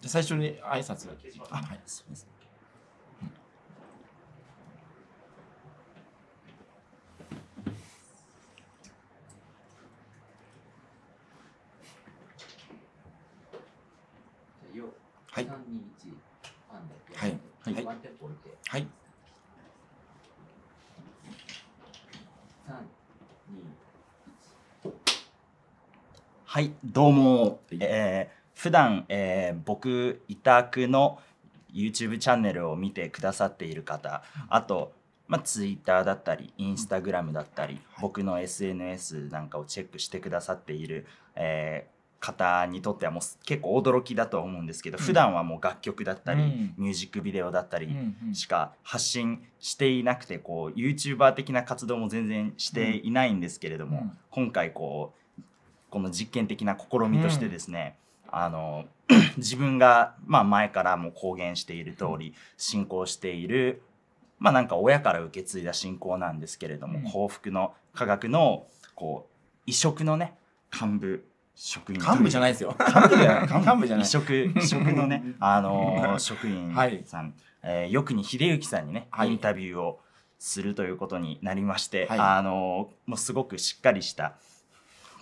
じゃ最初に挨拶あはいすみませんはい。はい。はい。はい。はい。どうも、えー、普段、えー、僕委託の YouTube チャンネルを見てくださっている方あと、まあ、Twitter だったり Instagram だったり、僕の SNS なんかをチェックしてくださっている、えー、方にとってはもう結構驚きだと思うんですけど、うん、普段はもう楽曲だったり、うん、ミュージックビデオだったりしか発信していなくてこう YouTuber 的な活動も全然していないんですけれども、うん、今回こうこの実験的な試みとしてですね、うんあの 自分が、まあ、前からも公言している通り信仰している、まあ、なんか親から受け継いだ信仰なんですけれども、うん、幸福の科学のこう異色のね幹部職員幹部じゃないですよ幹部じゃない 幹部じゃない異色職のねあの職員さん、はい、えー、よくに秀幸さんにね、インタビューをするということになりまして、はい、あのもうすごくしっかりした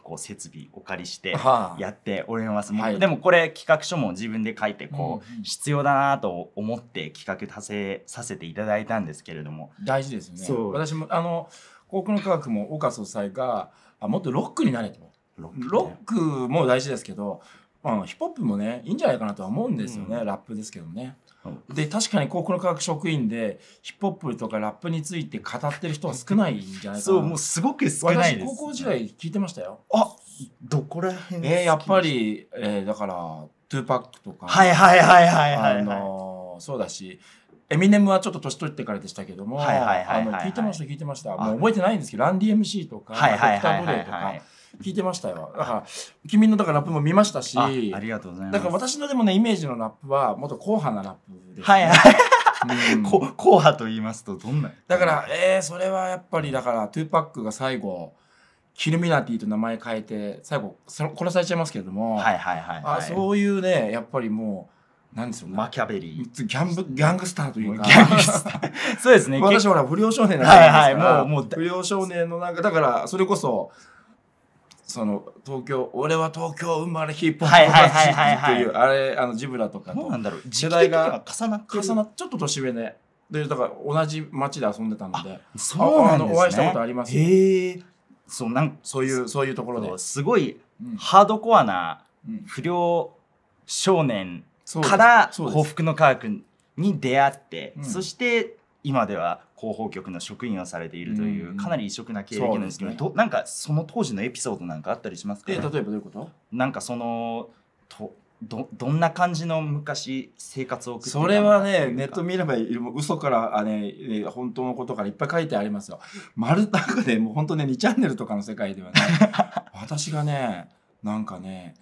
こう設備お借りしてやっております、はい、でもこれ企画書も自分で書いてこう、必要だなと思って企画達成させていただいたんですけれども大事ですね私もあの航空の科学も岡総裁があもっとロックになれとロッロックも大事ですけど、うヒップホップもねいいんじゃないかなとは思うんですよね、うん、ラップですけどねで確かに高校の科学職員でヒップホップとかラップについて語ってる人は少ないんじゃないかなそうもうすごく少ないです、ね、高校時代聞いてましたよあどこら辺えー、やっぱり、えー、だからトゥーパックとかはいはいはいはいはい、はい、あのー、そうだしエミネムはちょっと年取ってからでしたけども、はいはいはい聞いてました聞いてましたもう覚えてないんですけどランディ MC とかドクター・ブレイとか。聞いてましたよ。だから、君のだからラップも見ましたし、ありがとうございます。だから私のでもね、イメージのラップは、もっと硬派なラップです、ね、はいはい。うん、と言いますとどんなだからえー、それはやっぱりだからトゥーパックが最後キルミナティと名前変えて最後殺されちゃいますけれども、はいはいはい、はい、あそういうねやっぱりもうなんですよ、ね、マキャベリーギャンブギャングスターというか そうですね私ほら不良少年なんですから、はいはい、もうもう不良少年のなんかだからそれこそその東京俺は東京生まれヒップホップマジっていうあれあのジブラとかと世代が重なって重なちょっと年上で、ね、でだから同じ町で遊んでたのでそうなん、ね、お会いしたことありますへえそうなんそういうそういうところですごい、ハードコアな不良少年から幸福の科学に出会って、うん、そして今では広報局の職員をされているという、かなり異色な経歴なんですけど、ね、どなんかその当時のエピソードなんかあったりしますか、ね、え例えばどういうことなんかそのとどどんな感じの昔生活を送ってそれはねネット見れば嘘からあね本当のことからいっぱい書いてありますよ。まるなんかねもう本当ね2チャンネルとかの世界ではね 私がねなんかね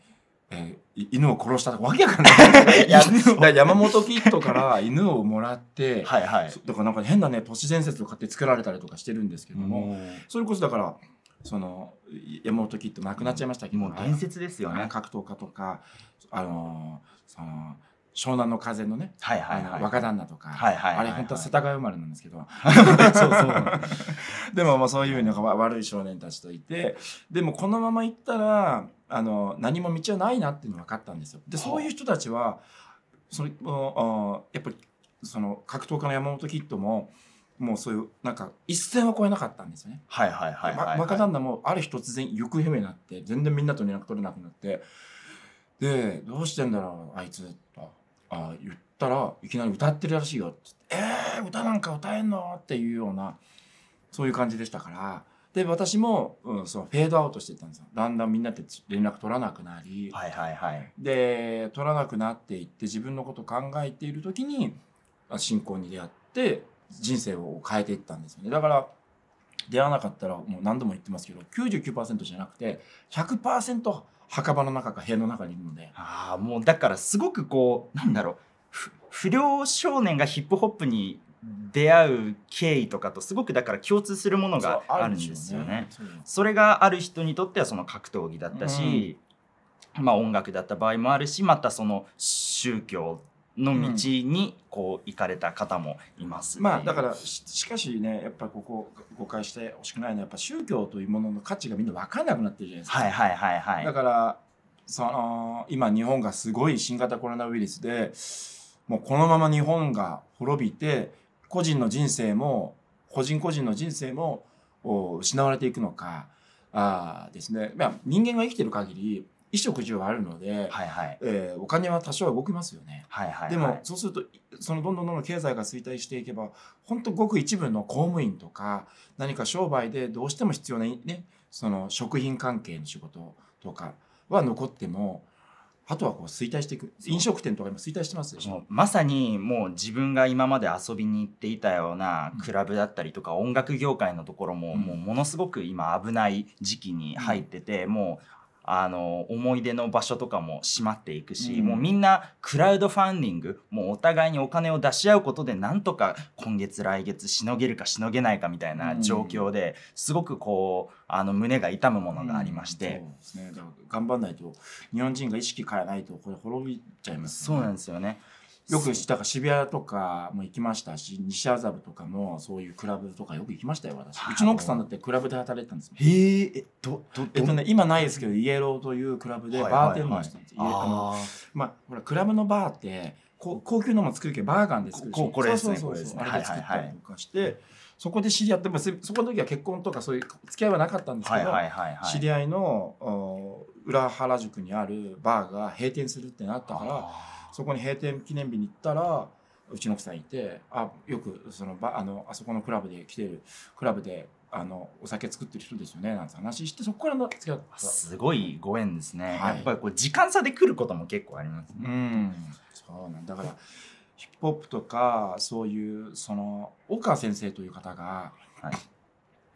えー、犬を殺したわけやから 山本キッドから犬をもらって はい、はい、だからなんか変なね都市伝説を買って作られたりとかしてるんですけどもそれこそだからその山本キッド亡くなっちゃいましたけど、うん、もう伝説ですよね格闘家とかあのその湘南の風のね、はいはいはい、若旦那とか、はいはいはいあれ本当は世田谷生まれなんですけど そうそうでもまあそういうのが悪い少年たちといてでもこのまま行ったらあの何も道はないなっていうの分かったんですよ。でそういう人たちはそのやっぱりその格闘家の山本キッドももうそういうなんか一線は越えなかったんですよね。はいはいはいはい、はい、若旦那もある日突然行方不明になって全然みんなと連絡取れなくなってでどうしてんだろうあいつと。あ言ったらいきなり歌ってるらしいよってって「えー、歌なんか歌えんの?」っていうようなそういう感じでしたからで私も、うん、そのフェードアウトしていったんですよだんだんみんなって連絡取らなくなり、はいはいはい、で取らなくなっていって自分のこと考えている時に信仰に出会って人生を変えていったんですよねだから出会わなかったらもう何度も言ってますけど99%じゃなくて100%墓場の中か部屋の中にいるのでああもうだからすごくこうなんだろう不良少年がヒップホップに出会う経緯とかとすごくだから共通するものがあるんですよね。そ、れがある人にとってはその格闘技だったし、うん、まあ音楽だった場合もあるしまたその宗教の道にこう行かれた方もいます、うん、まあだからしかしねやっぱここ誤解してほしくないのはやっぱ宗教というものの価値がみんな分かんなくなってるじゃないですか。はいはいはいはい、だからその今日本がすごい新型コロナウイルスでもうこのまま日本が滅びて個人の人生も個人個人の人生も失われていくのかあですね、まあ、人間が生きてる限り衣食住あるので、はいはい、えー、お金は多少動きますよね、はいはい、はい、でもそうするとそのどんどんどんどん経済が衰退していけば本当ごく一部の公務員とか何か商売でどうしても必要な、ね、その食品関係の仕事とかは残ってもあとはこう衰退していく飲食店とかも衰退してますでしょまさにもう自分が今まで遊びに行っていたようなクラブだったりとか、音楽業界のところも、もうものすごく今危ない時期に入ってて、うん、もうあの思い出の場所とかも閉まっていくし、うん、もうみんなクラウドファンディングもうお互いにお金を出し合うことでなんとか今月来月しのげるかしのげないかみたいな状況で、すごくこうあの胸が痛むものがありまして、うん、そうですね頑張んないと日本人が意識変えないとこれ滅びちゃいます、ね、そうなんですよねよくたか渋谷とかも行きましたし西麻布とかもそういうクラブとかよく行きましたよ私、はい、うちの奥さんだってクラブで働いてたんですへええっとえっとね今ないですけどイエローというクラブでバーテンマンしてたんです、はいはいはい、あまあほらクラブのバーって高高級のも作るけどバーガンで作るしここれですねそうそう。ねあれで作ったりとかして、はいはいはい、そこで知り合ってそこの時は結婚とかそういう付き合いはなかったんですけど、はいはい、知り合いの裏原宿にあるバーが閉店するってなったから。そこに閉店記念日に行ったらうちの奥さんいてあよくそのばあのあそこのクラブで来てるクラブであのお酒作ってる人ですよねなんて話してそこから付き合ったすごいご縁ですね、はい、やっぱりこう時間差で来ることも結構ありますねうんそうなんだからヒップホップとかそういうその岡先生という方が、はい、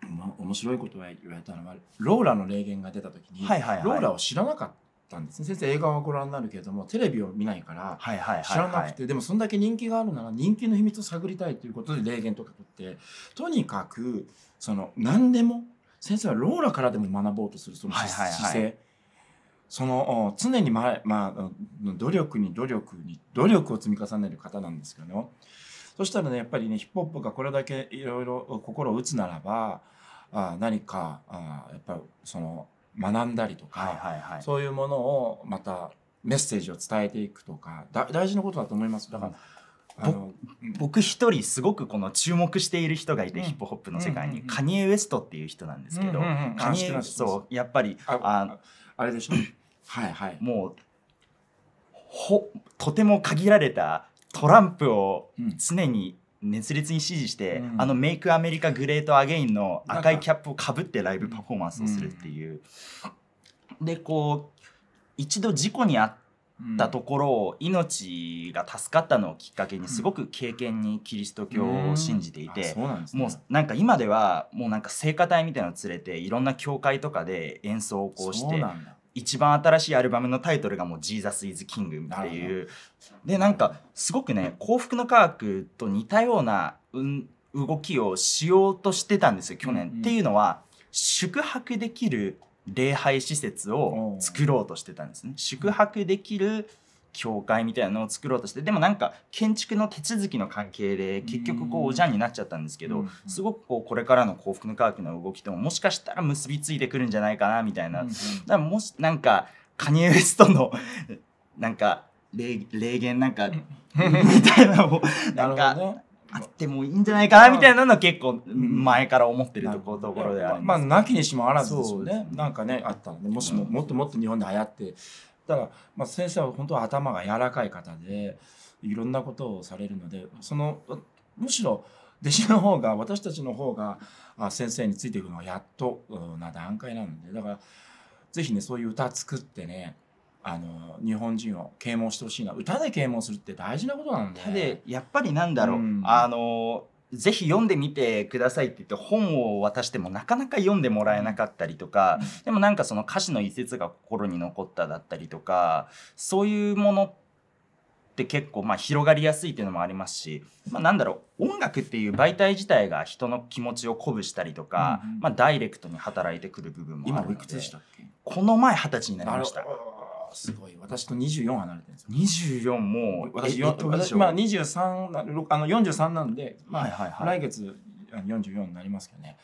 ま、面白いことを言われたのはローラの霊言が出た時に、はいはいはい、ローラを知らなかったたんですね先生映画はご覧になるけれどもテレビを見ないから知らなくてでもそんだけ人気があるなら人気の秘密を探りたいということで霊言とか取ってとにかくその何でも先生はローラからでも学ぼうとするその姿勢。はいはいはいその常にま、まあ、努力に努力に努力を積み重ねる方なんですけど、ね、そしたらねやっぱりねヒップホップがこれだけいろいろ心を打つならばあ何かあやっぱりその学んだりとか、はいはいはい、そういうものをまたメッセージを伝えていくとかだ大事なことだと思いますだから、うん、僕一人すごくこの注目している人がいて、うん、ヒップホップの世界に、うんうんうん、カニエ・ウエストっていう人なんですけど、うんうんうん、カニエウエストやっぱりああれでしょはいはいもうほとても限られたトランプを常に熱烈に支持して、うん、あのメイクアメリカグレートアゲインの赤いキャップをかぶってライブパフォーマンスをするっていう。うん、でこう一度事故に遭ったところを命が助かったのをきっかけにすごく経験にキリスト教を信じていて、もうなんか今ではもうなんか聖歌隊みたいなのを連れていろんな教会とかで演奏をこうして一番新しいアルバムのタイトルがもう「ジーザス・イズ・キング」っていうでなんかすごくね幸福の科学と似たような動きをしようとしてたんですよ去年、うんうん、っていうのは宿泊できる礼拝施設を作ろうとしてたんですね。宿泊できる教会みたいなのを作ろうとしてでもなんか建築の手続きの関係で結局こうおじゃんになっちゃったんですけど、すごくこうこれからの幸福の科学の動きとももしかしたら結びついてくるんじゃないかなみたいな、だからもしなんかカニエ・ウエストの なんか霊霊言なんかみたいなのを なんか。あってもいいんじゃないかなみたいなのは結構前から思ってるところであります、まあなきにしもあらずですよね、ね、なんかねあったので、もしももっともっと日本で流行ってただ、まあ、先生は本当は頭が柔らかい方でいろんなことをされるのでそのむしろ弟子の方が私たちの方が先生についていくのはやっとな段階なんでだから是非ねそういう歌作ってねあの日本人を啓蒙してほしいな歌で啓蒙するって大事なことなんだ、ね、でやっぱりなんだろう、うん、あのぜひ読んでみてくださいって言って本を渡してもなかなか読んでもらえなかったりとか、でもなんかその歌詞の一節が心に残っただったりとかそういうものって結構まあ広がりやすいっていうのもありますし、まあ、なんだろう音楽っていう媒体自体が人の気持ちを鼓舞したりとか、まあ、ダイレクトに働いてくる部分もあるので今おいくつでしたっけこの前二十歳になりましたすごい。私と24離れてるんですよ。24もう、私、私まあ23、あの43なんで、まあ、来月44になりますけどね。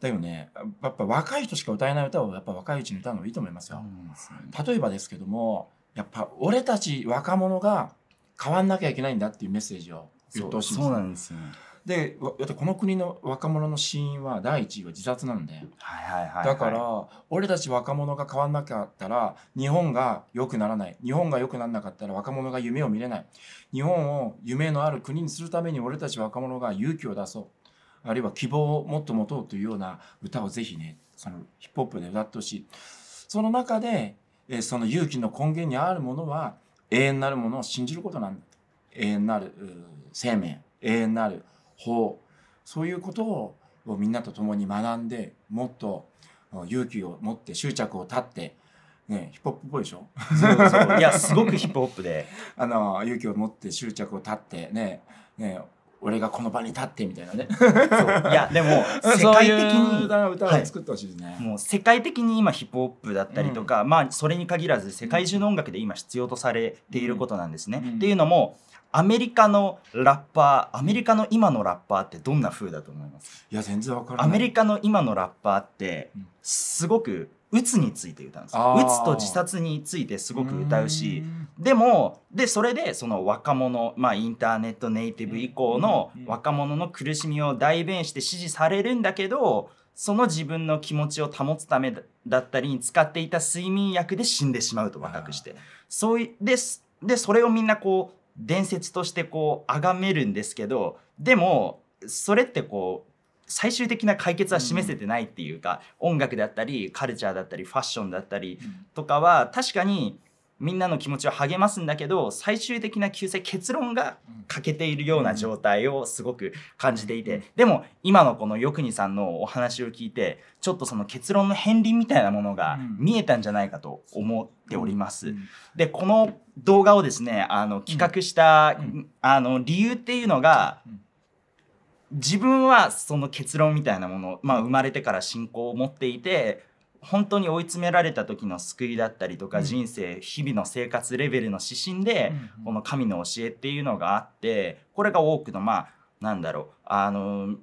だよね、やっぱ若い人しか歌えない歌をやっぱ若いうちに歌うのいいと思いますよ。うん、例えばですけども、やっぱ俺たち若者が変わんなきゃいけないんだっていうメッセージを言ってほしいです。そうなんですよ、ね。でこの国の若者の死因は第1位は自殺なんだよ、はいはいはい、はい、だから俺たち若者が変わんなかったら日本が良くならない日本が良くならなかったら若者が夢を見れない日本を夢のある国にするために俺たち若者が勇気を出そうあるいは希望をもっと持とうというような歌をぜひねそのヒップホップで歌ってほしいその中で、えその勇気の根源にあるものは永遠なるものを信じることなんだ永遠なる生命永遠なる法そういうことをみんなと共に学んでもっと勇気を持って執着を立ってね、ヒップホップっぽいでしょそうそういやすごくヒップホップで あの勇気を持って執着を立ってねね俺がこの場に立ってみたいなねいや でも世界的に歌を作ってほしいですね、はい、もう世界的に今ヒップホップだったりとか、うん、まあそれに限らず世界中の音楽で今必要とされていることなんですね、うん、っていうのもアメリカのラッパーアメリカの今のラッパーってどんな風だと思いますいや全然わからないアメリカの今のラッパーってすごく鬱について歌うんです鬱と自殺についてすごく歌うしでもでそれでその若者まあインターネットネイティブ以降の若者の苦しみを代弁して支持されるんだけどその自分の気持ちを保つためだったりに使っていた睡眠薬で死んでしまうと若くしてそういででそれをみんなこう伝説としてこう崇めるんですけどでもそれってこう最終的な解決は示せてないっていうか、音楽だったりカルチャーだったりファッションだったりとかは確かにみんなの気持ちを励ますんだけど最終的な救世結論が欠けているような状態をすごく感じていてでも今のこのよくにさんのお話を聞いてちょっとその結論の片鱗みたいなものが見えたんじゃないかと思っております。でこの動画をですねあの企画した、あの理由っていうのが、自分はその結論みたいなもの、まあ、生まれてから信仰を持っていて本当に追い詰められた時の救いだったりとか、人生日々の生活レベルの指針で、この神の教えっていうのがあってこれが多くのまあなんだろうあの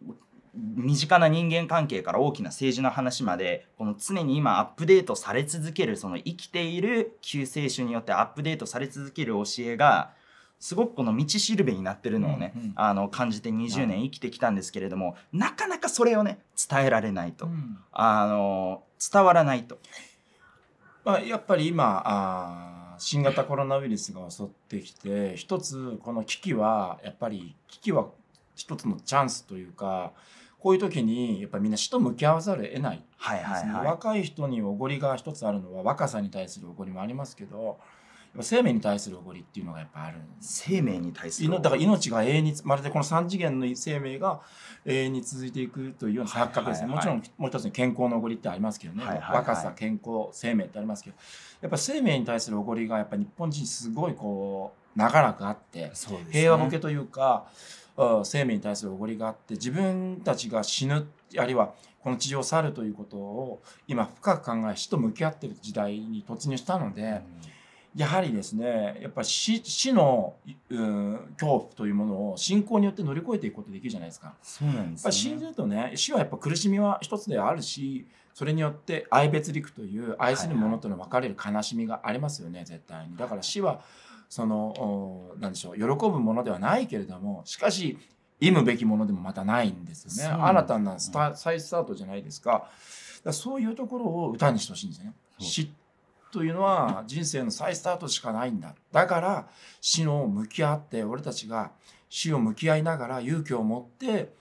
身近な人間関係から大きな政治の話までこの常に今アップデートされ続けるその生きている救世主によってアップデートされ続ける教えがすごくこの道しるべになってるのをね、うんうん、あの感じて20年生きてきたんですけれどもなかなかそれをね伝えられないと、うん、あの伝わらないと。まあ、やっぱり今あ新型コロナウイルスが襲ってきて一つこの危機はやっぱり危機は一つのチャンスというかこういう時にやっぱりみんな死と向き合わざるを得ない,、はいはい、はい、若い人におごりが一つあるのは若さに対するおごりもありますけど生命に対するおりっていうのがやっぱある生命に対するだから命が永遠にまるでこの3次元の生命が永遠に続いていくというような錯覚ですね、もちろんもう一つに健康のおごりってありますけどね、若さ健康生命ってありますけどやっぱ生命に対するおごりがやっぱ日本人すごいこう長らくあって、平和ボケというか、生命に対するおごりがあって自分たちが死ぬあるいはこの地上を去るということを今深く考え死と向き合ってる時代に突入したので。うんやはりですねやっぱ死死の、うん、恐怖というものを信仰によって乗り越えていくことできるじゃないですか。そうなんです、ね、死んじるとね死はやっぱ苦しみは一つであるしそれによって愛別陸という愛する者との別れる悲しみがありますよね、はいはい、絶対に。だから死はその何でしょう喜ぶものではないけれどもしかし忌むべきものでもまたないんですよね。ね新たなスタ再スタートじゃないですか。だかそういうところを歌にしてほしいんですよね。死というのは人生の再スタートしかないんだ。だから死の向き合って俺たちが死を向き合いながら勇気を持って、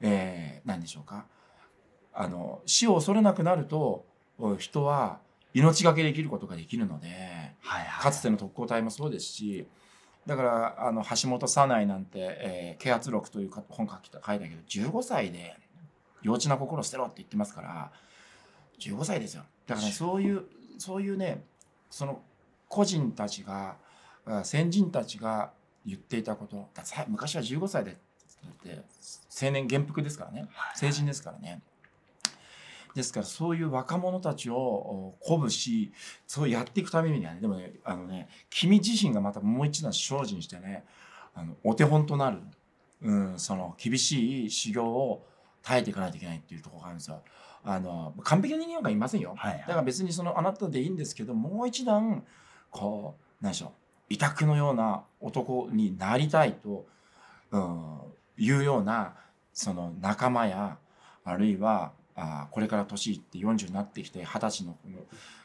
えー、何でしょうかあの死を恐れなくなると人は命がけで生きることができるので、はいはい、かつての特攻隊もそうですしだからあの橋本早苗なんて「えー、啓発録」という本書き書いたけど15歳で幼稚な心を捨てろって言ってますから15歳ですよだから、ね、そういうそういうねその個人たちが先人たちが言っていたこと昔は15歳でって青年元服ですからね成人ですからね。ですからそういう若者たちを鼓舞しそうやっていくためにはねでもねあのね君自身がまたもう一段精進してねあのお手本となる、うん、その厳しい修行を耐えていかないといけないっていうところがあるんですよ。あの完璧な人間はいませんよ、はいはい、だから別にそのあなたでいいんですけどもう一段こう何でしょう委託のような男になりたいと、うん、いうようなその仲間やあるいはあこれから年いって40になってきて二十歳の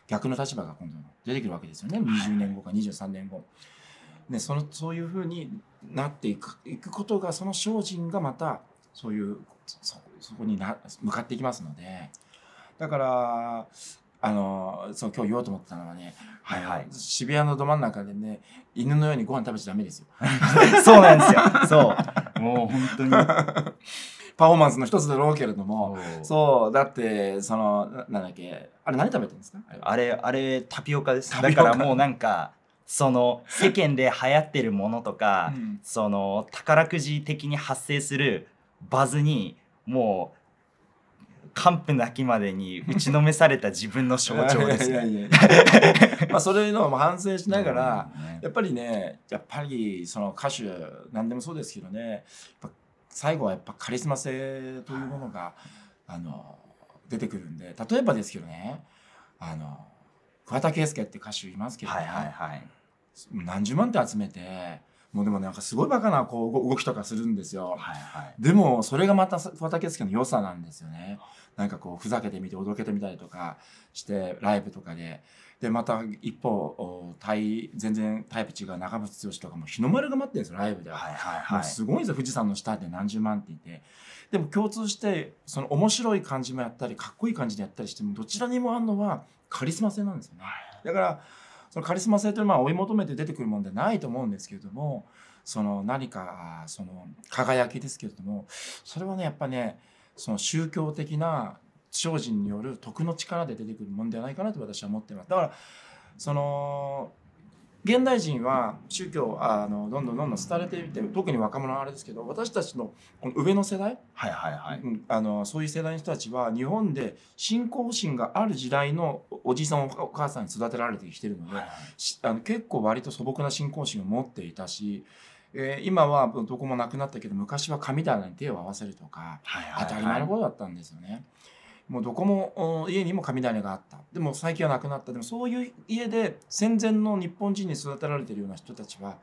逆の立場が今度出てくるわけですよね20年後か23年後。ね、そのそういうふうになっていくいくことがその精進がまたそういうそそこにな向かっていきますのでだからあのそう今日言おうと思ってたのはね、はいはい、渋谷のど真ん中でね犬のようにご飯食べちゃダメですよ そうなんですよそうもう本当にパフォーマンスの一つだろうけれどもそうだってそのなんだっけあれ何食べてるんですかあれあれタピオカですだからもうなんかその世間で流行ってるものとか、うん、その宝くじ的に発生するバズにもう完膚なきまでに打ちのめされた自分の象徴ですね。まあそれのも反省しながら、ね、やっぱりねやっぱりその歌手何でもそうですけどね最後はやっぱカリスマ性というものが、あの出てくるんで例えばですけどねあの桑田佳祐って歌手いますけどね、はいはいはい、何十万って集めて。もうでもなんかすごいバカなこう動きとかするんですよ、はいはい、でもそれがまた桑田佳祐の良さなんですよねなんかこうふざけてみて驚けてみたりとかしてライブとかででまた一方対全然タイプ違う長渕剛とかも日の丸が待ってるんですよライブでは,、はいはいはい、すごいんです富士山の下で何十万っていてでも共通してその面白い感じもやったりかっこいい感じでやったりしてもどちらにもあるのはカリスマ性なんですよね、だからそのカリスマ性というのは追い求めて出てくるもんではないと思うんですけれどもその何かその輝きですけれどもそれはねやっぱねその宗教的な精進による徳の力で出てくるもんではないかなと私は思ってます。だからその現代人は宗教あのどんどんどんどん廃れていて特に若者はあれですけど私たちのこの上の世代、はいはいはい、あのそういう世代の人たちは日本で信仰心がある時代のおじいさんお母さんに育てられてきてるので、はいはい、あの結構割と素朴な信仰心を持っていたし。えー、今はどこもなくなったけど昔は神棚に手を合わせるとか、はいはいはい、当たり前のことだったんですよね。もうどこも家にも雷があったでも最近はなくなったでもそういう家で戦前の日本人に育てられてるような人たちは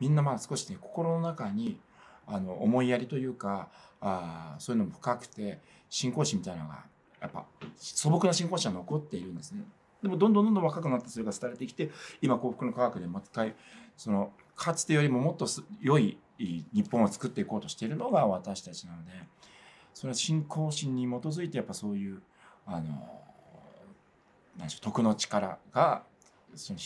みんなまあ少しね心の中にあの思いやりというかあそういうのも深くて信仰心みたいなのがやっぱ素朴な信仰心は残っているんですね。でもどんどんどんどん若くなってそれが廃れてきて今幸福の科学でもた一回そのかつてよりももっと良い日本を作っていこうとしているのが私たちなので。それは信仰心に基づいてやっぱそういうあのなんでしょう徳の力がその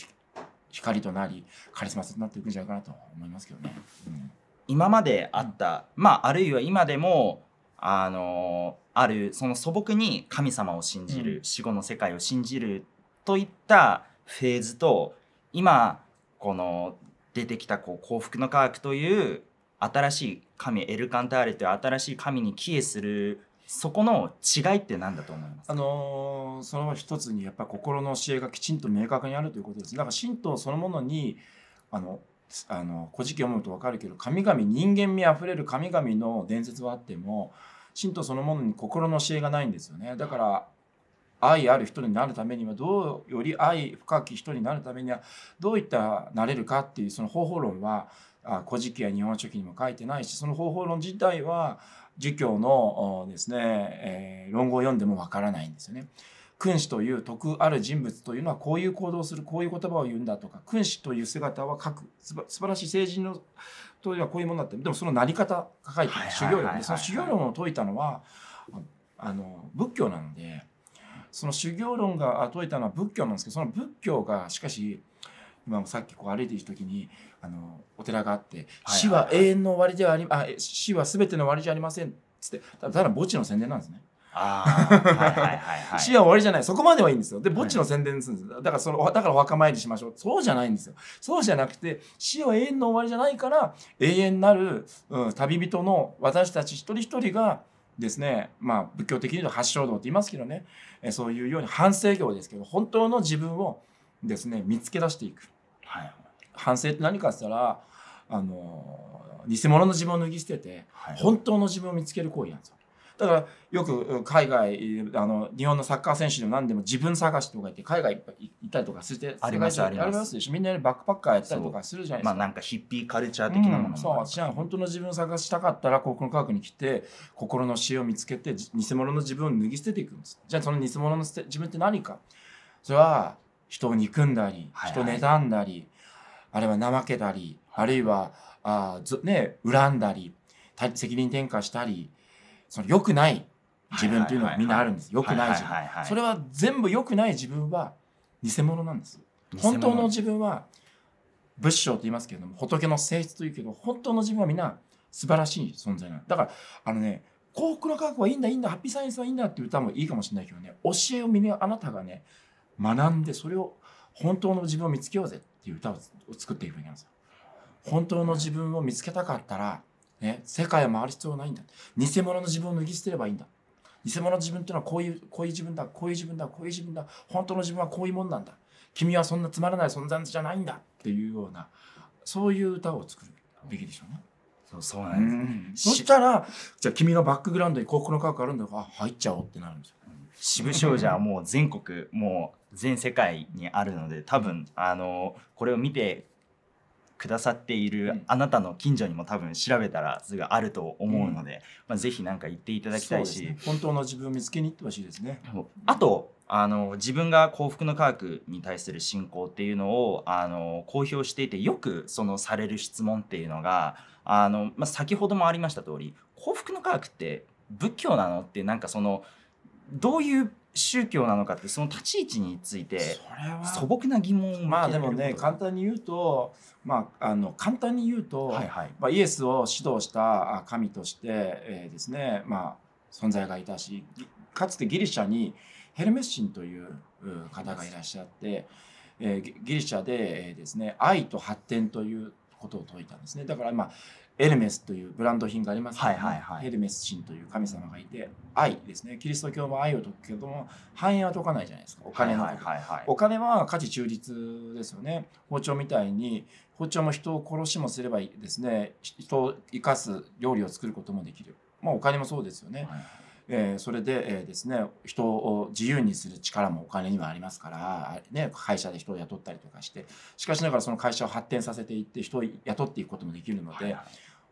光となりカリスマ性となっていくんじゃないかなと思いますけどね。うん、今まであった、うん、まああるいは今でもあのあるその素朴に神様を信じる、うん、死後の世界を信じるといったフェーズと今この出てきたこう幸福の科学という新しい神エルカンターレという新しい神に帰依するそこの違いって何だと思いますあのー、その一つにやっぱ心の教えがきちんと明確にあるということです。だから神道そのものにあのあの古事記を読むと分かるけど神々人間味あふれる神々の伝説はあっても神道そのものに心の教えがないんですよねだから愛ある人になるためにはどうより愛深き人になるためにはどういったなれるかっていうその方法論は「古事記」や「日本書紀」にも書いてないしその方法論自体は儒教のですね、え論語を読んでもわからないんですよね。君子という徳ある人物というのはこういう行動をするこういう言葉を言うんだとか君子という姿は書く素晴らしい成人のというのはこういうものだってでもそのなり方が書いてる、修行論でその修行論を説いたのはあの仏教なのでその修行論が説いたのは仏教なんですけどその仏教がしかし今もさっきこう歩いている時にあのお寺があって「死は永遠の終わりではありあ死は全ての終わりじゃありません」っつってただ墓地の宣伝なんですね。死は終わりじゃないそこまではいいんですよで墓地の宣伝するんです、だからそのだからお墓参りしましょうそうじゃないんですよそうじゃなくて死は永遠の終わりじゃないから永遠なる、うん、旅人の私たち一人一人がですね、まあ、仏教的に言うと八正道って言いますけどね、えそういうように反省業ですけど本当の自分をですね見つけ出していく、はい、反省って何かってったらあの偽物の自分を脱ぎ捨てて、はい、本当の自分を見つける行為なんですよ。だからよく海外あの日本のサッカー選手でも何でも自分探しとか言って海外行ったりとかしてありますありますでしょみんな、バックパッカーやったりとかするじゃないですか。まあなんかヒッピーカルチャー的なもの、うん、そう私は本当の自分を探したかったら航空の科学に来て心の死を見つけて偽物の自分を脱ぎ捨てていくんです。じゃあその偽物の自分って何かそれは人を憎んだり人を妬んだり、はいはいあるいは怠けたり、あるいは、あね、恨んだり、責任転嫁したり、その良くない自分というのがみんなあるんです。良くない自分。それは全部良くない自分は偽物なんです。本当の自分は仏性と言いますけれども、仏の性質というけど、本当の自分はみんな素晴らしい存在なんだから、あのね、幸福の科学はいいんだ、いいんだ、ハッピーサイエンスはいいんだって歌もいいかもしれないけどね、教えをみんなあなたがね、学んで、それを本当の自分を見つけようぜっていう歌を作っていくわけなんですよ。本当の自分を見つけたかったら、ね、世界を回る必要はないんだ。偽物の自分を脱ぎ捨てればいいんだ。偽物の自分というのはこういう、こういう自分だ、こういう自分だ、こういう自分だ、本当の自分はこういうもんなんだ。君はそんなつまらない存在じゃないんだっていうような、そういう歌を作るべきでしょうね。そうそうなんです、ね、うん、そしたら、じゃあ君のバックグラウンドに幸福の科学あるんだから、入っちゃおうってなるんですよ。渋少女はもう全国、もう全世界にあるので、多分、あの、これを見てくださっているあなたの近所にも多分調べたらすぐあると思うので、まあ、ぜひ何か言っていただきたいし、ね、本当の自分を見つけに行ってほしいですね。あとあの自分が幸福の科学に対する信仰っていうのをあの公表していてよくそのされる質問っていうのがあの、まあ、先ほどもありました通り幸福の科学って仏教なのってなんかそのどういう宗教なのかってその立ち位置について素朴な疑問をまあでもね簡単に言うとまああの簡単に言うと、はいはい、まあ、イエスを指導した神として、えー、ですねまあ存在がいたしかつてギリシャにヘルメス神という方がいらっしゃって、えー、ギリシャで、えー、ですね愛と発展ということを説いたんですねだからまあエルメスというブランド品があります、ね、はいはいはい、エルメス神という神様がいて愛ですねキリスト教も愛を解くけども繁栄は解かないじゃないですかお金の、はいはいはい、お金は価値中立ですよね包丁みたいに包丁も人を殺しもすればいいですね人を生かす料理を作ることもできるまあお金もそうですよね、はいえー、それで、えー、ですね人を自由にする力もお金にはありますから、ね、会社で人を雇ったりとかしてしかしながらその会社を発展させていって人を雇っていくこともできるので。はいはい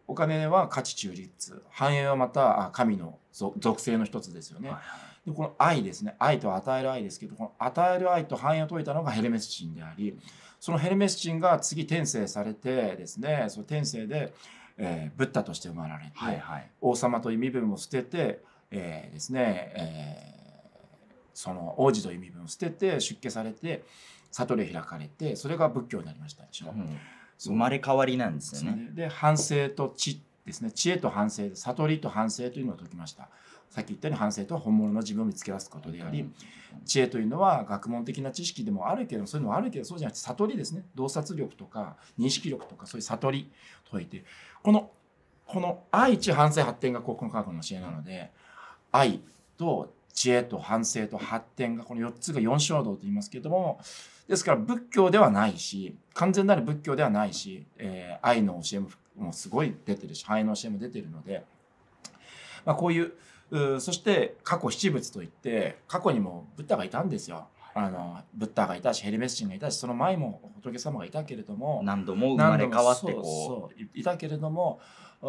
お金は価値中立繁栄はまた神の属性の一つですよね、はいはい、でこの愛ですね愛と与える愛ですけどこの与える愛と繁栄を解いたのがヘルメス神でありそのヘルメス神が次転生されてですねその転生で、えー、ブッダとして生まれられて、はいはい、王様という身分を捨ててえー、ですね、えー、その王子という身分を捨てて出家されて悟り開かれてそれが仏教になりましたでしょ、うん、生まれ変わりなんですよね。で反省と知ですね知恵と反省悟りと反省というのを解きました。さっき言ったように反省とは本物の自分を見つけ出すことであり、知恵というのは学問的な知識でもあるけどそういうのはあるけどそうじゃなくて悟りですね洞察力とか認識力とかそういう悟り解いてこのこの愛知反省発展がこの科学の教えなので、愛と知恵と反省と発展がこの4つが4衝動と言いますけれどもですから仏教ではないし完全なる仏教ではないし、えー、愛の教えもすごい出てるし繁栄の教えも出てるので、まあ、こういうそして過去七仏といって過去にもブッダがいたんですよ。あのブッダがいたしヘルメス人がいたしその前も仏様がいたけれども何度も生まれ変わってこういたけれども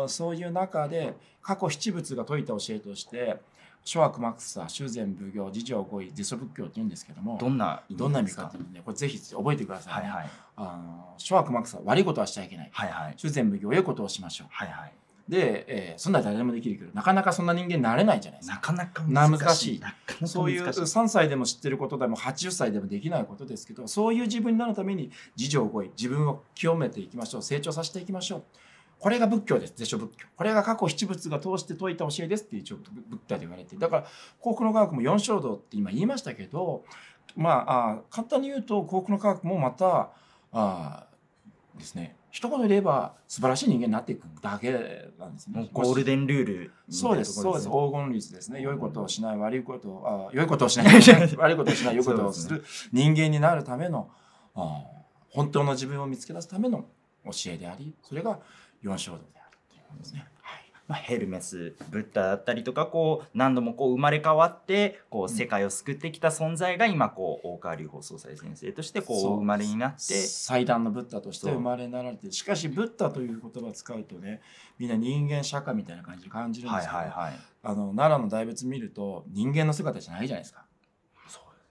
そういう中で過去七仏が説いた教えとして諸悪幕草修繕奉行自情語彙自祖仏教って言うんですけどもどんなどんな意味かっていうのでこれぜひ覚えてください、ねはいはい、あの諸悪幕草悪いことはしちゃいけない、はいはい、修繕奉行良いことをしましょう、はいはい、で、えー、そんな誰でもできるけどなかなかそんな人間になれないじゃないですかなかなか難しいそういう3歳でも知ってることでも80歳でもできないことですけどそういう自分になるために自助を動い自分を清めていきましょう成長させていきましょうこれが仏教です、でしょ仏教。これが過去七仏が通して説いた教えですって一応仏教で言われてだから幸福の科学も四正道って今言いましたけどまああ簡単に言うと幸福の科学もまたあですね一言で言えば素晴らしい人間になっていくだけなんですね。ゴールデンルール、そうです、そうです。黄金律ですね。良いことをしない、悪いことを、あ良いことをしない、悪いことをしない、良いことをする人間になるための、本当の自分を見つけ出すための教えであり、それが四章道であるということですね。まあ、ヘルメスブッダだったりとかこう何度もこう生まれ変わってこう世界を救ってきた存在が今こう大川隆法総裁先生としてこう生まれになって祭壇のブッダとして生まれになられてしかしブッダという言葉を使うとねみんな人間社会みたいな感じで感じるんですけど、はいはいはい、あの奈良の大仏見ると人間の姿じゃないじゃないですか。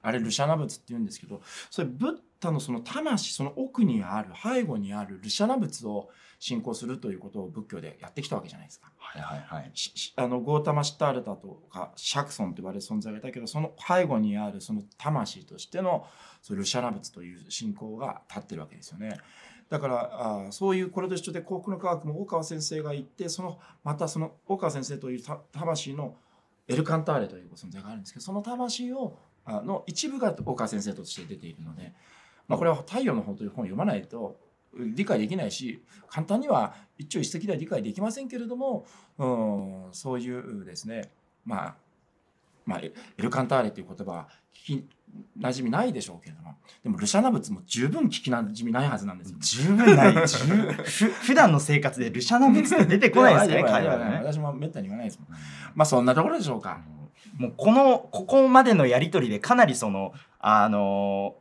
あれルシャナ仏って言うんですけどそれブッダのその魂その奥にある背後にあるルシャナ仏を信仰するということを仏教でやってきたわけじゃないですか。はいはいはい、あのゴータマ・シッタールタとかシャクソンと言われる存在がいたけどその背後にあるその魂としてのそのルシャナ仏という信仰が立ってるわけですよね。だからあそういうこれと一緒で幸福の科学も大川先生が言ってそのまたその大川先生という魂のエルカンターレという存在があるんですけどその魂をの一部が岡先生として出ているので、まあ、これは「太陽の本」という本を読まないと理解できないし簡単には一朝一夕では理解できませんけれども、うん、そういうですねまあまあ、エルカンターレという言葉は聞きなじみないでしょうけれどもでもルシャナ仏も十分聞きなじみないはずなんですよ十分ないふ普段の生活でルシャナ仏って出てこないですね私もめったに言わないですもんまあそんなところでしょうか。もうこのここまでのやり取りでかなりそのあの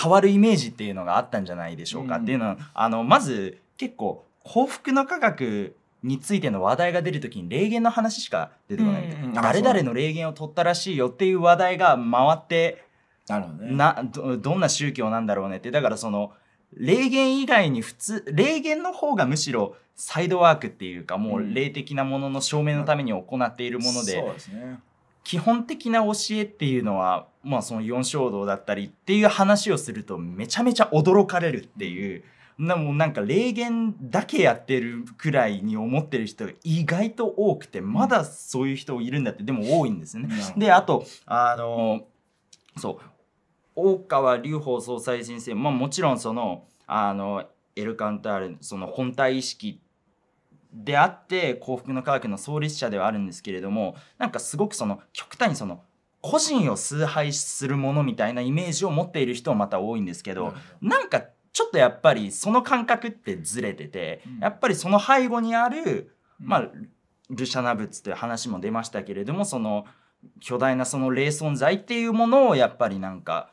変わるイメージっていうのがあったんじゃないでしょうか、うん、っていうのはあのまず結構幸福の科学についての話題が出るときに霊言の話しか出てこないみ誰々の霊言を取ったらしいよっていう話題が回ってなるほど,、ね、などどんな宗教なんだろうねってだからその霊言以外に普通霊言の方がむしろサイドワークっていうかもう霊的なものの証明のために行っているものでうん、そうですね基本的な教えっていうのは、まあ、その四衝動だったりっていう話をするとめちゃめちゃ驚かれるっていう。なもうなんか霊言だけやってるくらいに思ってる人が意外と多くてまだそういう人いるんだってでも多いんですよね。であとあのそう大川隆法総裁先生、まあ、もちろんそのあのエルカンタールその本体意識であって幸福の科学の創立者ではあるんですけれどもなんかすごくその極端にその個人を崇拝するものみたいなイメージを持っている人もまた多いんですけど、うん、なんかちょっとやっぱりその感覚ってずれてて、うん、やっぱりその背後にある、まあ、ルシャナ仏という話も出ましたけれどもその巨大なその霊存在っていうものをやっぱりなんか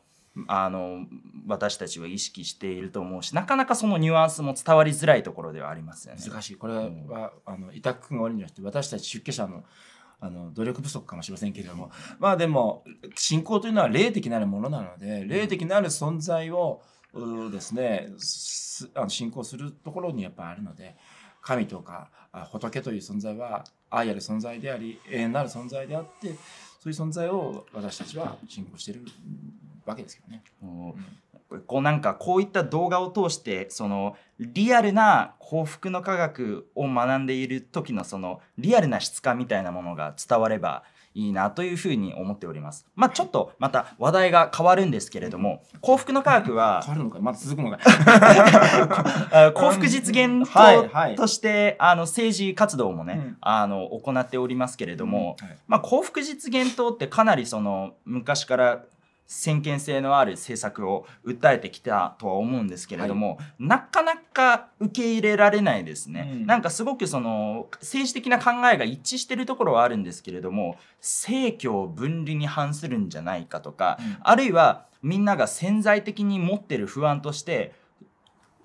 あの私たちは意識していると思うしなかなかそのニュアンスも伝わりづらいところではありますよね。難しいこれは、うん、あの委託君が悪いんじゃなくて私たち出家者のあの努力不足かもしれませんけれども、まあでも信仰というのは霊的なるものなので霊的なる存在をですねあの信仰するところにやっぱあるので神とか仏という存在は愛ある存在であり永遠なる存在であってそういう存在を私たちは信仰しているわけですどね。うん、こうなんかこういった動画を通してそのリアルな幸福の科学を学んでいる時のそのリアルな質感みたいなものが伝わればいいなというふうに思っております。まあちょっとまた話題が変わるんですけれども、幸福の科学は変わるのかまだ続くのか 幸福実現ととしてあの政治活動もね、あの行っておりますけれども、まあ幸福実現党ってかなりその昔から先見性のある政策を訴えてきたとは思うんですけれども、はい、なかなか受け入れられないですね、うん、なんかすごくその政治的な考えが一致してるところはあるんですけれども政教分離に反するんじゃないかとか、うん、あるいはみんなが潜在的に持ってる不安として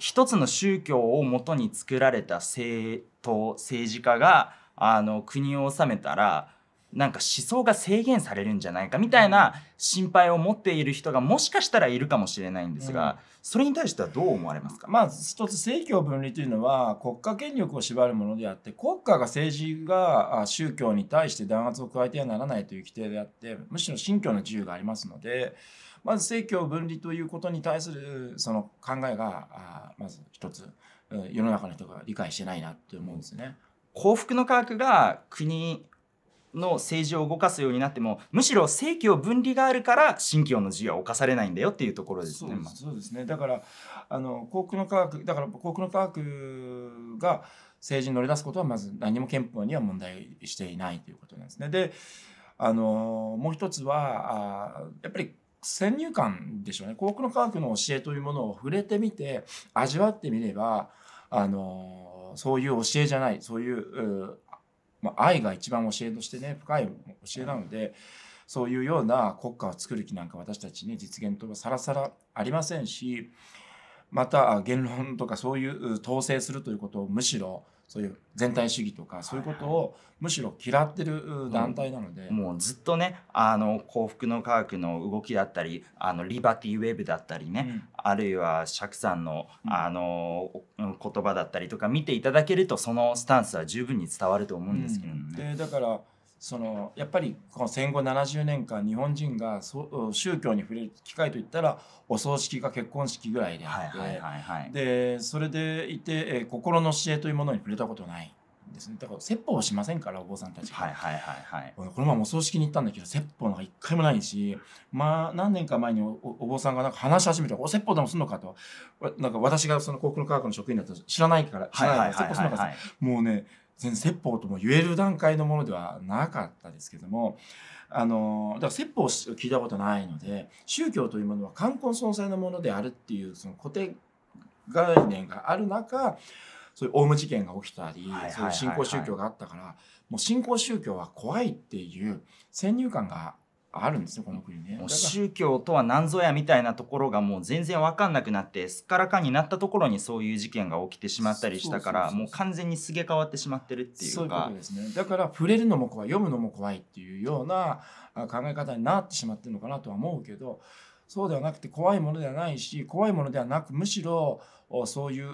一つの宗教をもとに作られた政党政治家があの国を治めたらなんか思想が制限されるんじゃないかみたいな心配を持っている人がもしかしたらいるかもしれないんですが、それに対してはどう思われますか、まあ、一つ政教分離というのは国家権力を縛るものであって国家が政治が宗教に対して弾圧を加えてはならないという規定であってむしろ信教の自由がありますので。まず政教分離ということに対するその考えがまず一つ世の中の人が理解してないなって思うんですね。幸福の科学が国の政治を動かすようになってもむしろ正教分離があるから信教の自由は犯されないんだよっていうところですね。そうですねだからあの幸福の科学だから幸福の科学が政治に乗り出すことはまず何も憲法には問題していないということなんですね。であのもう一つはあやっぱり先入観でしょうね幸福の科学の教えというものを触れてみて味わってみればあのそういう教えじゃないそういうまあ、愛が一番教えとしてね深い教えなので、そういうような国家を作る気なんか私たちに実現とはさらさらありませんしまた言論とかそういう統制するということをむしろそういう全体主義とかそういうことをむしろ嫌ってる団体なので、うん、もうずっとねあの幸福の科学の動きだったりあのリバティウェブだったりね、うん、あるいは釈さんのあの、うん、言葉だったりとか見ていただけるとそのスタンスは十分に伝わると思うんですけどね。でだからそのやっぱりこの戦後70年間日本人がそ宗教に触れる機会といったらお葬式か結婚式ぐらいであって、はいはいはいはい、でそれでいて、えー、心の教えというものに触れたことないですねだから説法をしませんからお坊さんたちが、はいはいはいはい、このままお葬式に行ったんだけど説法なんか一回もないし、まあ、何年か前にお坊さんがなんか話し始めて「お説法でもすんのかと」なんか私がその航空科学の職員だと知らないから「知らないから説法すんのか」もうね全然説法とも言える段階のものではなかったですけどもあのだから説法を聞いたことないので宗教というものは冠婚葬祭のものであるっていうその固定概念がある中そういうオウム事件が起きたり、そう新興宗教があったからもう新興宗教は怖いっていう先入観があるんですよこの国ね。宗教とは何ぞやみたいなところがもう全然分かんなくなってすっからかになったところにそういう事件が起きてしまったりしたからもう完全にすげ替わってしまってるっていうかそうですねだから触れるのも怖い読むのも怖いっていうような考え方になってしまってるのかなとは思うけどそうではなくて怖いものではないし怖いものではなくむしろそういう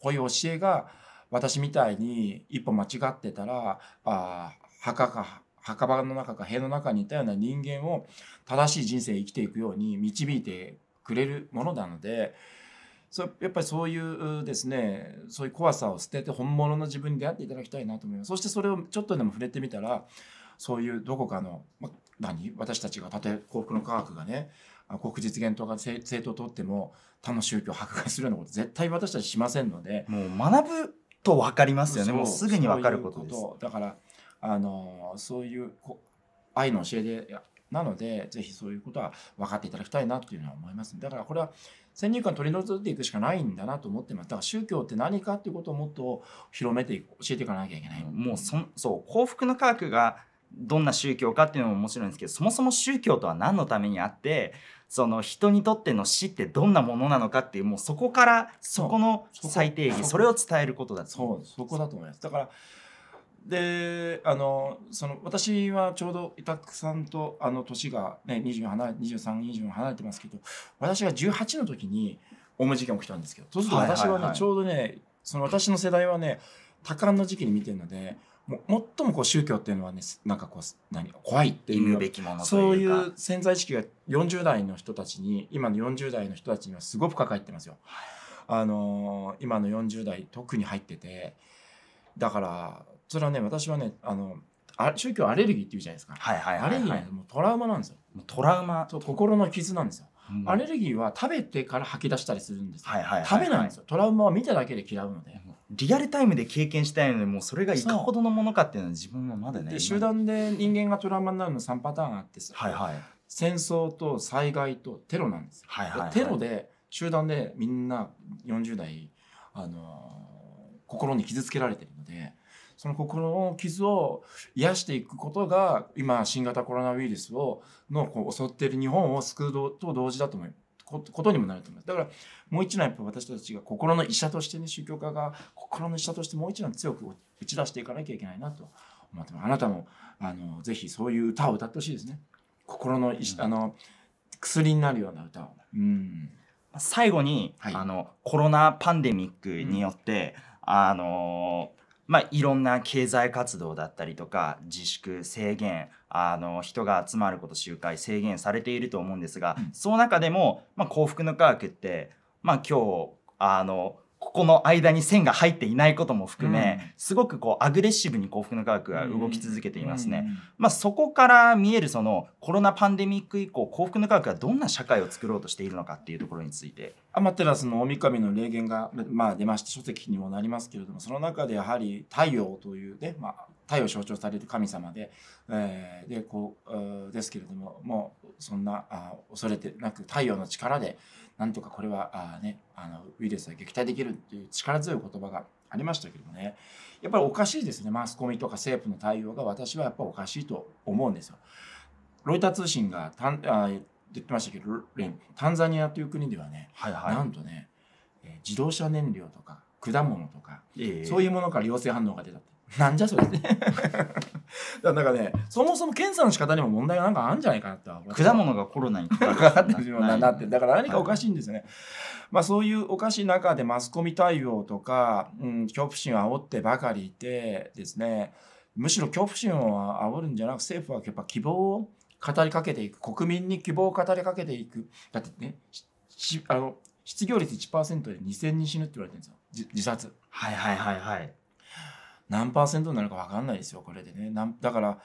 こういう教えが私みたいに一歩間違ってたらあ墓か墓場の中か塀の中にいたような人間を正しい人生生きていくように導いてくれるものなのでそやっぱりそういうですねそういう怖さを捨てて本物の自分に出会っていただきたいなと思いますそしてそれをちょっとでも触れてみたらそういうどこかの、ま、何私たちがたとえ幸福の科学がね幸福実現とか政党をっても他の宗教を迫害するようなこと絶対私たちしませんのでもう学ぶと分かりますよねもうすぐに分かることだからあのそういう愛の教えでなのでぜひそういうことは分かっていただきたいなというのは思いますだからこれは先入観取り除いていくしかないんだなと思ってますだから宗教って何かっていうことをもっと広めていく教えていかなきゃいけない。もうそそう幸福の科学がどんな宗教かっていうのも面白いんですけどそもそも宗教とは何のためにあってその人にとっての死ってどんなものなのかっていうもうそこからそこの最定義それを伝えることだと思います。そうそこだと思いますだからであのその私はちょうど伊拓さんとあの年が、ね、2320離れてますけど私が18の時に大夢事件起きたんですけどそうすると私はね、ちょうどねその私の世代はね多感の時期に見てるのでも最もこう宗教っていうのはねなんかこう何怖いっていうそういう潜在意識が40代の人たちに今の40代の人たちにはすごく抱えてますよ。あの今の40代特に入っててだからそれはね私はねあのあ宗教アレルギーっていうじゃないですか、はいはいはいはい、アレルギーはもうトラウマなんですよトラウマと心の傷なんですよ、うん、アレルギーは食べてから吐き出したりするんです、はいはい、食べないんですよトラウマは見ただけで嫌うので、うリアルタイムで経験したいのにもうそれがいかほどのものかっていうのは自分はまだねで集団で人間がトラウマになるの3パターンあってはいはい、戦争と災害とテロなんです、はいはいはい、テロで集団でみんな40代あのー、心に傷つけられてるのでその心の傷を癒していくことが今新型コロナウイルスをのこう襲っている日本を救うと同時だと思いことにもなると思いますだからもう一度やっぱ私たちが心の医者としてね宗教家が心の医者としてもう一度強く打ち出していかなきゃいけないなと思ってますあなたもあのぜひそういう歌を歌ってほしいですね心の,、うん、あの薬になるような歌を。うん最後に、はい、あのコロナパンデミックによって、うん、あのーまあ、いろんな経済活動だったりとか自粛制限あの人が集まること集会制限されていると思うんですが、うん、その中でも、まあ、幸福の科学って、まあ、今日あのここの間に線が入っていないことも含め、うん、すごくこうアグレッシブに幸福の科学が動き続けていますね。うん、まあ、そこから見えるそのコロナパンデミック以降幸福の科学がどんな社会を作ろうとしているのかっていうところについて。アマテラスの大神の霊言が、まあ、出まして書籍にもなりますけれどもその中でやはり太陽というね、まあ、太陽を象徴される神様で,、えー、でこうですけれどももうそんなあ恐れてなく太陽の力で。なんとかこれはあ、ね、あのウイルスは撃退できるっていう力強い言葉がありましたけどもねやっぱりおかしいですねマスコミとか政府の対応が私はやっぱおかしいと思うんですよ。ロイター通信がたんあ言ってましたけどタンザニアという国ではね、はいはい、なんとね自動車燃料とか果物とか、えー、そういうものから陽性反応が出たなんじゃそれ だからねそもそも検査の仕方にも問題がなんかあるんじゃないかなって果物がコロナにかかってるようなってだから何かおかしいんですよね、はい、まあ、そういうおかしい中でマスコミ対応とか、うん、恐怖心を煽ってばかりいてですねむしろ恐怖心を煽るんじゃなく政府はやっぱ希望を語りかけていく国民に希望を語りかけていくだってねあの失業率1%で2000人死ぬって言われてるんですよ自殺はいはいはいはい何パーセントになるか分かんないですよこれでねだから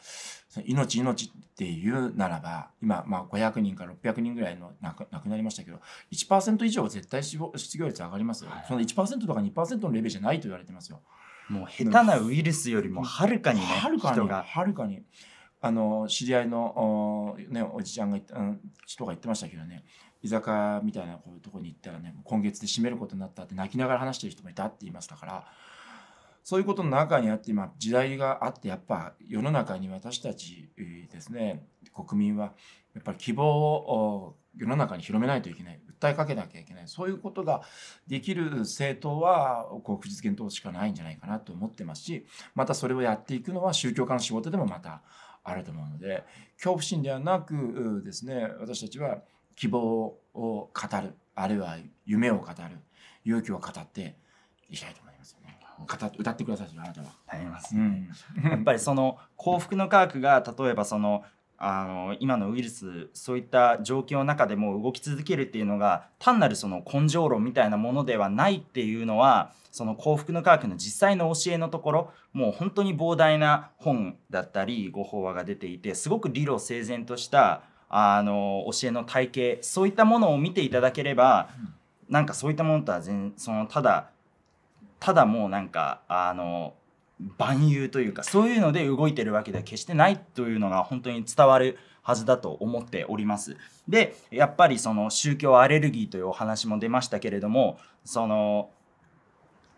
命命っていうならば今、まあ、500人から600人ぐらいの亡く亡くなりましたけど1%以上は絶対失業率上がりますよ、はい、その1%とか2%のレベルじゃないと言われてますよもう下手なウイルスよりもはるかにねはるかにはるかにあの知り合いのお,、ね、おじちゃんが言っ人が言ってましたけどね居酒屋みたいなこういうとこに行ったらね今月で閉めることになったって泣きながら話してる人もいたって言いましたからそういうことの中にあって今時代があってやっぱ世の中に私たちですね国民はやっぱり希望を世の中に広めないといけない訴えかけなきゃいけないそういうことができる政党は国う実現党しかないんじゃないかなと思ってますしまたそれをやっていくのは宗教家の仕事でもまたあると思うので恐怖心ではなくですね私たちは希望を語るあるいは夢を語る勇気を語っていきたいと思いますよね。歌ってくださいあなたは。なります、ね、うん、やっぱりその幸福の科学が例えばそのあの今のウイルスそういった状況の中でも動き続けるっていうのが単なるその根性論みたいなものではないっていうのはその幸福の科学の実際の教えのところもう本当に膨大な本だったりご法話が出ていてすごく理路整然としたあの教えの体系そういったものを見ていただければ、うん、なんかそういったものとは全そのただただもうなんかあの万有というかそういうので動いてるわけでは決してないというのが本当に伝わるはずだと思っております。でやっぱりその宗教アレルギーというお話も出ましたけれどもその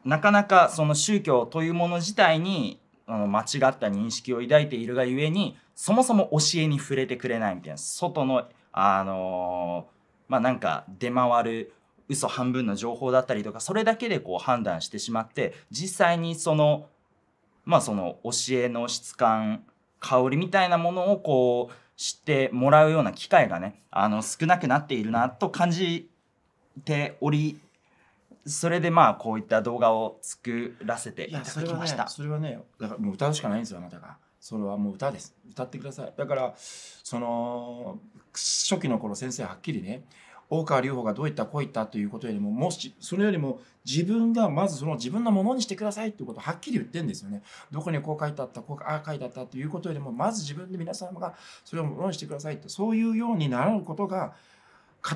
なかなかその宗教というもの自体に間違った認識を抱いているがゆえにそもそも教えに触れてくれないみたいな外のあのまあなんか出回る嘘半分の情報だったりとかそれだけでこう判断してしまって実際にそのまあその教えの質感香りみたいなものをこう知ってもらうような機会がねあの少なくなっているなと感じておりそれでまあこういった動画を作らせていただきましたそれはね、ね、だからもう歌うしかないんですよあなたがそれはもう歌です歌ってくださいだからその初期の頃先生はっきりね大川隆法がどういったこういったということよりももしそれよりも自分がまずその自分のものにしてくださいということをはっきり言ってるんですよねどこにこう書いてあったこうああ書いてあったということよりもまず自分で皆様がそれをものにしてくださいとそういうようになることが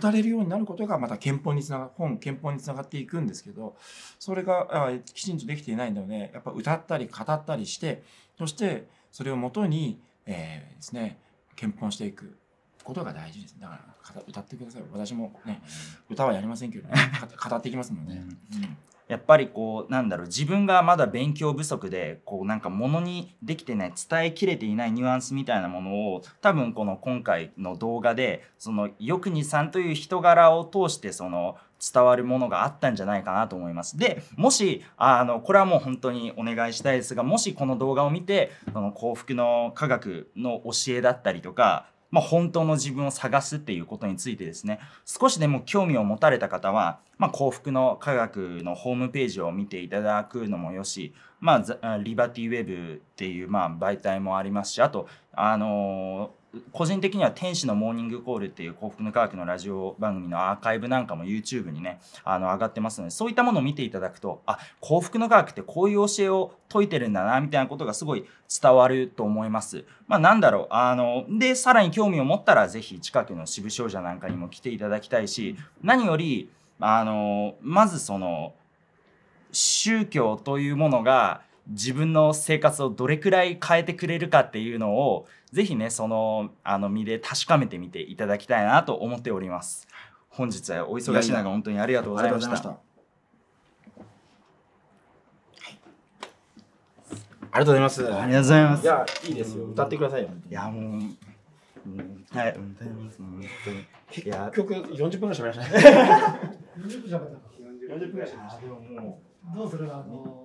語れるようになることがまた憲法につなが本憲法につながっていくんですけどそれがあきちんとできていないんだよねやっぱ歌ったり語ったりしてそしてそれをもとに、えー、ですね憲法していくことが大事です、だから歌ってください私もね、うん、歌はやりませんけど、ね、語っていきますもんね、うんやっぱりこうなんだろう自分がまだ勉強不足でこうなんか物にできてない伝えきれていないニュアンスみたいなものを多分この今回の動画でそのよくにさんという人柄を通してその伝わるものがあったんじゃないかなと思います。でもしあのこれはもう本当にお願いしたいですがもしこの動画を見てその幸福の科学の教えだったりとかまあ、本当の自分を探すっていうことについてですね少しでも興味を持たれた方は、まあ、幸福の科学のホームページを見ていただくのもよし、まあ、リバティウェブっていうまあ媒体もありますしあとあのー個人的には「天使のモーニングコール」っていう幸福の科学のラジオ番組のアーカイブなんかも YouTube にねあの上がってますのでそういったものを見ていただくとあ幸福の科学ってこういう教えを説いてるんだなみたいなことがすごい伝わると思います。まあ、なんだろうあのでさらに興味を持ったら是非近くの支部少女なんかにも来ていただきたいし何よりあのまずその宗教というものが自分の生活をどれくらい変えてくれるかっていうのをぜひねそのあの身で確かめてみていただきたいなと思っております本日はお忙しい中本当にありがとうございましたありがとうございます。ありがとうございます。いや、いいですよ。歌ってくださいよ。いや、もう。はい、歌います。本当に。いや、曲四十分ぐらい喋りましたね。四十分喋った。四十分ぐらい喋りました。でも、もう。どうする、あの